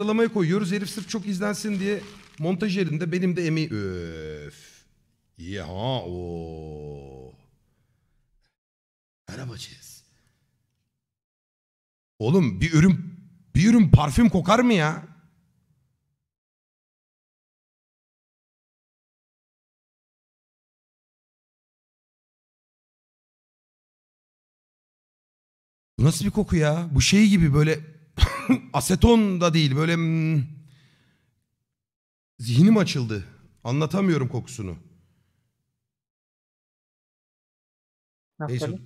sıralamaya koyuyoruz. Herif sırf çok izlensin diye montaj yerinde benim de emeği... Öf. Ya o. Arabacıyız. Oğlum bir ürün bir ürün parfüm kokar mı ya? Bu nasıl bir koku ya? Bu şey gibi böyle aseton da değil böyle hmm, zihnim açıldı. Anlatamıyorum kokusunu. Neyse.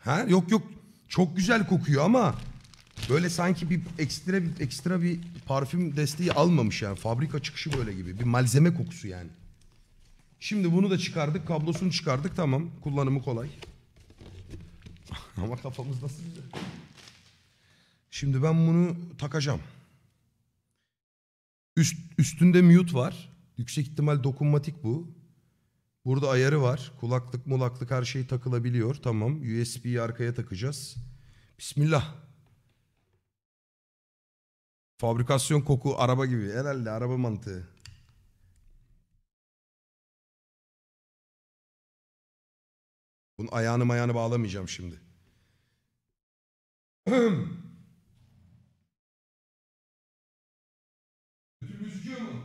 Ha yok yok çok güzel kokuyor ama böyle sanki bir ekstra bir ekstra bir parfüm desteği almamış yani fabrika çıkışı böyle gibi bir malzeme kokusu yani. Şimdi bunu da çıkardık kablosunu çıkardık tamam kullanımı kolay. ama kafamız nasıl güzel. Şimdi ben bunu takacağım. Üst, üstünde mute var. Yüksek ihtimal dokunmatik bu. Burada ayarı var. Kulaklık mulaklık her şey takılabiliyor. Tamam. USB'yi arkaya takacağız. Bismillah. Fabrikasyon koku araba gibi. Herhalde araba mantığı. Bunu ayağını mayanı bağlamayacağım şimdi. It was human.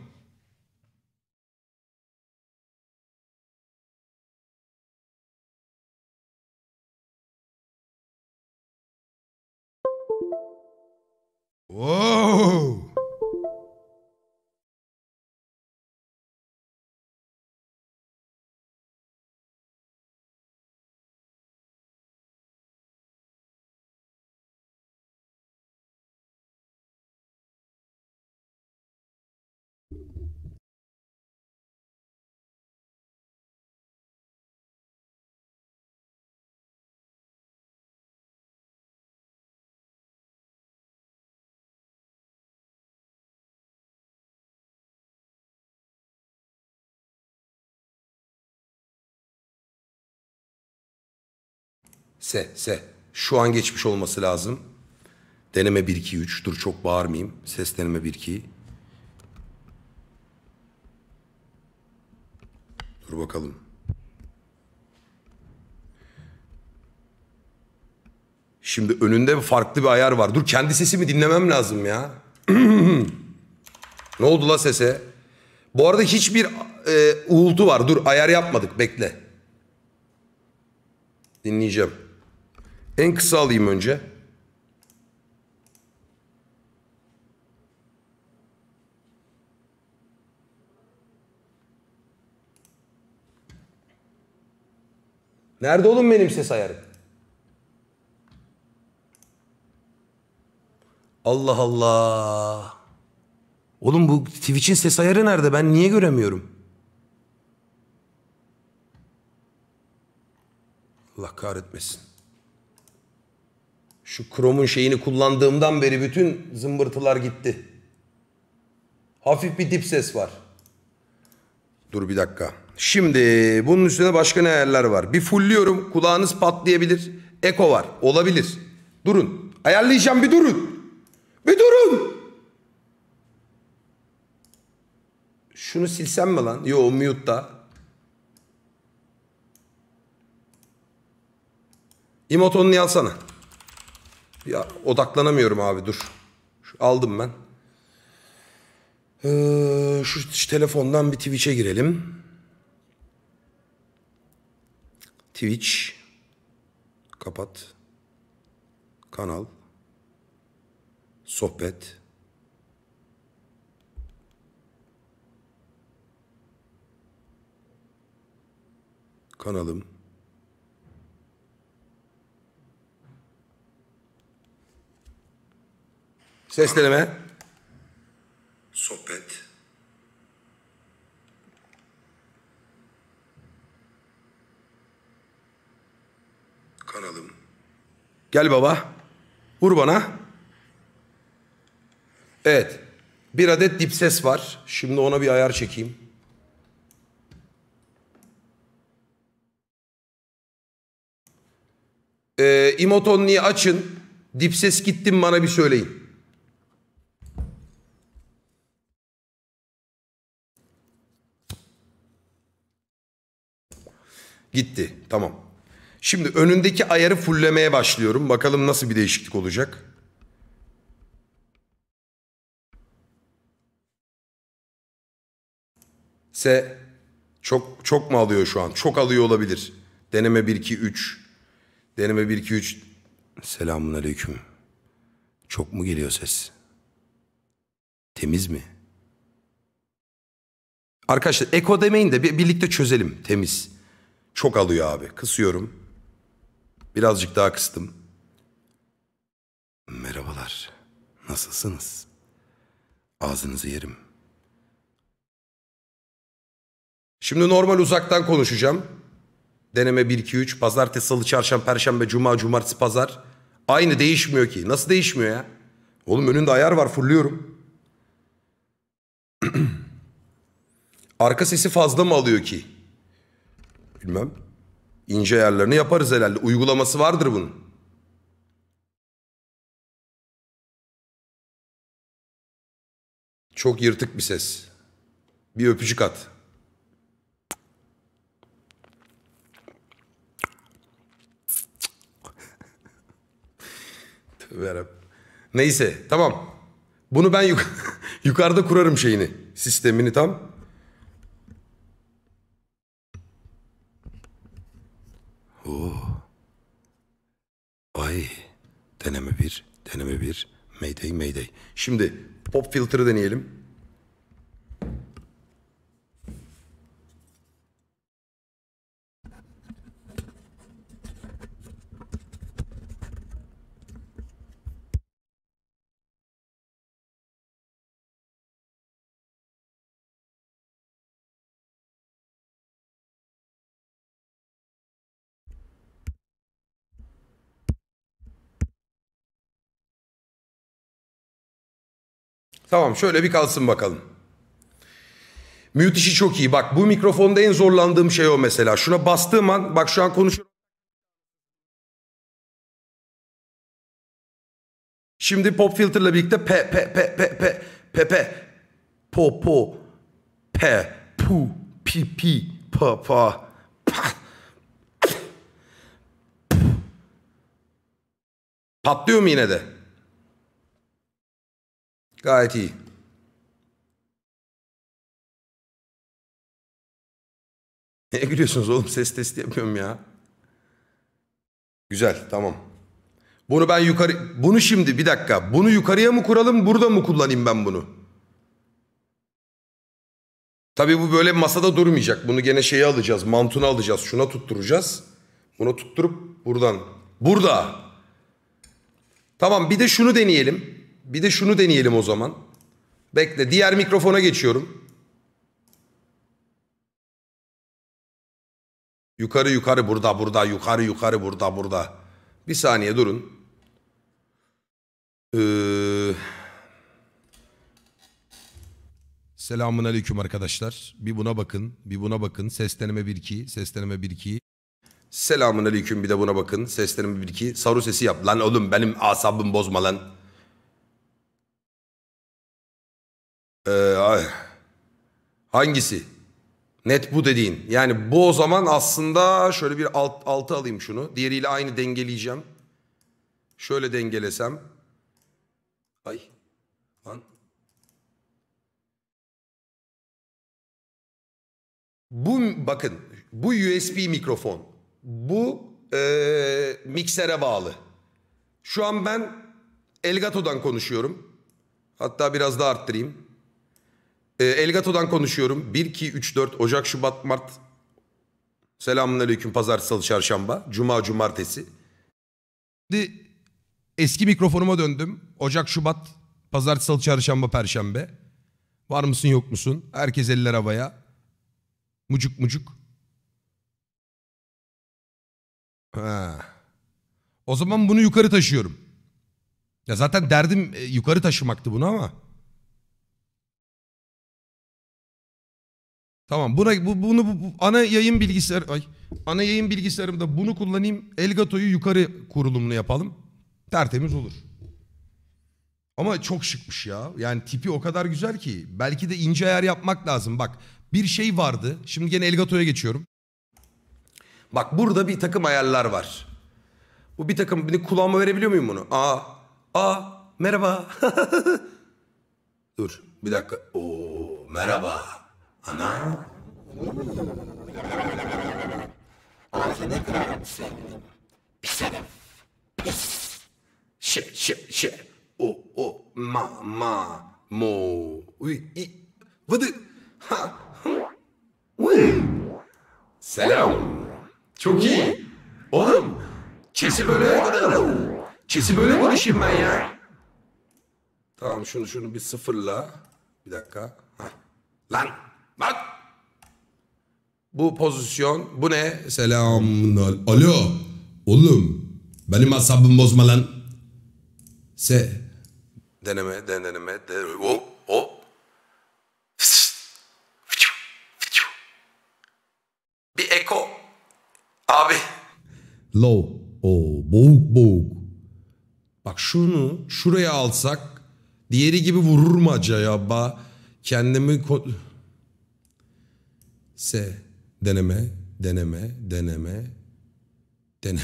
Whoa! Se, se. Şu an geçmiş olması lazım. Deneme 1, 2, 3. Dur çok bağırmayayım. Ses deneme 1, 2. Dur bakalım. Şimdi önünde farklı bir ayar var. Dur kendi sesimi dinlemem lazım ya. ne oldu la sese? Bu arada hiçbir e, uğultu var. Dur ayar yapmadık bekle. Dinleyeceğim. En kısa alayım önce. Nerede oğlum benim ses ayarım? Allah Allah. Oğlum bu Twitch'in ses ayarı nerede? Ben niye göremiyorum? Allah kahretmesin. Şu Chrome'un şeyini kullandığımdan beri bütün zımbırtılar gitti. Hafif bir dip ses var. Dur bir dakika. Şimdi bunun üstüne başka ne ayarlar var? Bir fullliyorum. kulağınız patlayabilir. Eko var olabilir. Durun. Ayarlayacağım bir durun. Bir durun. Şunu silsem mi lan? Yo mute'da. İmotonunu yalsana. Ya, odaklanamıyorum abi dur. Şu, aldım ben. Ee, şu, şu telefondan bir Twitch'e girelim. Twitch. Kapat. Kanal. Sohbet. Kanalım. Sesleneme. Sohbet. Kanalım. Gel baba. Vur bana. Evet. Bir adet dip ses var. Şimdi ona bir ayar çekeyim. Ee, emotonliği açın. Dip ses gittim bana bir söyleyin. Gitti. Tamam. Şimdi önündeki ayarı fulllemeye başlıyorum. Bakalım nasıl bir değişiklik olacak. Se çok çok mu alıyor şu an? Çok alıyor olabilir. Deneme 1 2 3. Deneme 1 2 3. Selamun Çok mu geliyor ses? Temiz mi? Arkadaşlar eko demeyin de birlikte çözelim. Temiz. Çok alıyor abi. Kısıyorum. Birazcık daha kıstım. Merhabalar. Nasılsınız? Ağzınızı yerim. Şimdi normal uzaktan konuşacağım. Deneme 1 2 3 pazartesi, salı, çarşamba, perşembe, cuma, cumartesi, pazar. Aynı değişmiyor ki. Nasıl değişmiyor ya? Oğlum önünde ayar var fulluyorum. Arka sesi fazla mı alıyor ki? Bilmem. İnce ayarlarını yaparız herhalde. Uygulaması vardır bunun. Çok yırtık bir ses. Bir öpücük at. Tövbe Neyse tamam. Bunu ben yuk yukarıda kurarım şeyini. Sistemini tam. Şimdi pop filtre deneyelim. Tamam şöyle bir kalsın bakalım. Mute işi çok iyi. Bak bu mikrofonda en zorlandığım şey o mesela. Şuna bastığım an bak şu an konuşuyorum. Şimdi pop filter'la birlikte pe pe pe pe pe pe pe po po pe pu pi pi pa pa pa Patlıyor mu yine de? Gayet iyi. Neye gülüyorsunuz oğlum? Ses testi yapıyorum ya. Güzel, tamam. Bunu ben yukarı... Bunu şimdi bir dakika. Bunu yukarıya mı kuralım, burada mı kullanayım ben bunu? Tabii bu böyle masada durmayacak. Bunu gene şeye alacağız, mantuna alacağız. Şuna tutturacağız. Bunu tutturup buradan. Burada. Tamam bir de şunu deneyelim bir de şunu deneyelim o zaman. Bekle diğer mikrofona geçiyorum. Yukarı yukarı burada burada yukarı yukarı burada burada. Bir saniye durun. Ee... Selamun aleyküm arkadaşlar. Bir buna bakın, bir buna bakın. Sesleneme 1-2, sesleneme 1-2. Selamun aleyküm bir de buna bakın. Sesleneme 1-2. Saru sesi yap. Lan oğlum benim asabım bozma lan. Hangisi? Net bu dediğin. Yani bu o zaman aslında şöyle bir alt, altı alayım şunu. Diğeriyle aynı dengeleyeceğim. Şöyle dengelesem. Ay. Lan. Bu bakın bu USB mikrofon. Bu ee, miksere bağlı. Şu an ben Elgato'dan konuşuyorum. Hatta biraz daha arttırayım. E, Elgato'dan konuşuyorum. 1, 2, 3, 4, Ocak, Şubat, Mart. Selamünaleyküm. Pazartesi Salı, Çarşamba. Cuma, Cumartesi. Şimdi eski mikrofonuma döndüm. Ocak, Şubat, Pazartesi Salı, Çarşamba, Perşembe. Var mısın yok musun? Herkes eller havaya. Mucuk mucuk. Ha. O zaman bunu yukarı taşıyorum. Ya zaten derdim e, yukarı taşımaktı bunu ama. Tamam buna bu, bunu bu, bu, ana yayın bilgisayar ay ana yayın bilgisayarımda bunu kullanayım. Elgato'yu yukarı kurulumlu yapalım. Tertemiz olur. Ama çok şıkmış ya. Yani tipi o kadar güzel ki. Belki de ince ayar yapmak lazım. Bak bir şey vardı. Şimdi gene Elgato'ya geçiyorum. Bak burada bir takım ayarlar var. Bu bir takım bir kulağıma verebiliyor muyum bunu? Aa. Aa. Merhaba. Dur bir dakika. Oo merhaba. Ana. Ağzını kırarım senin. Pis herif. Pis. Şip şip şip. O o ma ma mo. Uy i. Vıdı. Ha. Vıy. Selam. Çok iyi. Oğlum. Çesi böyle kadar. Çesi böyle konuşayım ben ya. Tamam şunu şunu bir sıfırla. Bir dakika. Hah. Lan. Bak. Bu pozisyon. Bu ne? selam Alo. Oğlum. Benim asabım bozma lan. Se. Deneme, den, deneme, deneme. Hop, Bir eko. Abi. Low. o boğuk boğuk. Bak şunu şuraya alsak diğeri gibi vurur mu acaba? Kendimi... S. Deneme, deneme, deneme, deneme.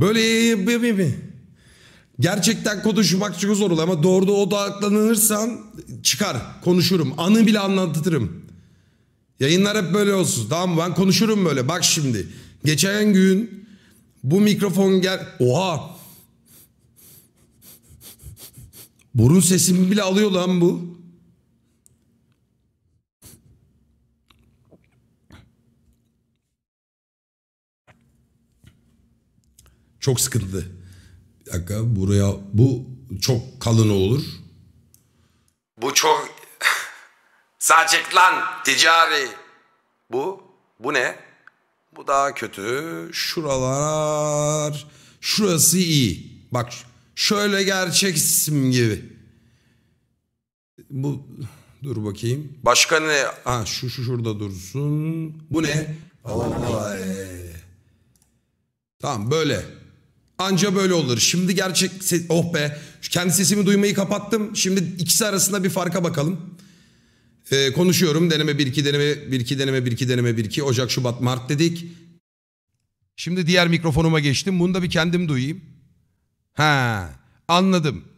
Böyle bir bir Gerçekten konuşmak çok zor olur ama doğru odaklanırsan çıkar. Konuşurum. Anı bile anlatırım. Yayınlar hep böyle olsun. Tamam ben konuşurum böyle. Bak şimdi. Geçen gün bu mikrofon gel... Oha! Burun sesimi bile alıyor lan bu. Çok sıkıntılı. Bir dakika buraya bu çok kalın olur. Bu çok sadece lan ticari. Bu bu ne? Bu daha kötü. Şuralar şurası iyi. Bak şöyle gerçek isim gibi. Bu dur bakayım. Başka ne? Ha şu şu şurada dursun. Bu ne? Allah Allah. Tamam böyle. Anca böyle olur. Şimdi gerçek... Oh be. Kendi sesimi duymayı kapattım. Şimdi ikisi arasında bir farka bakalım. Ee, konuşuyorum. Deneme 1-2, deneme 1-2, deneme 1-2, deneme 1-2. Ocak, Şubat, Mart dedik. Şimdi diğer mikrofonuma geçtim. Bunu da bir kendim duyayım. Ha, anladım.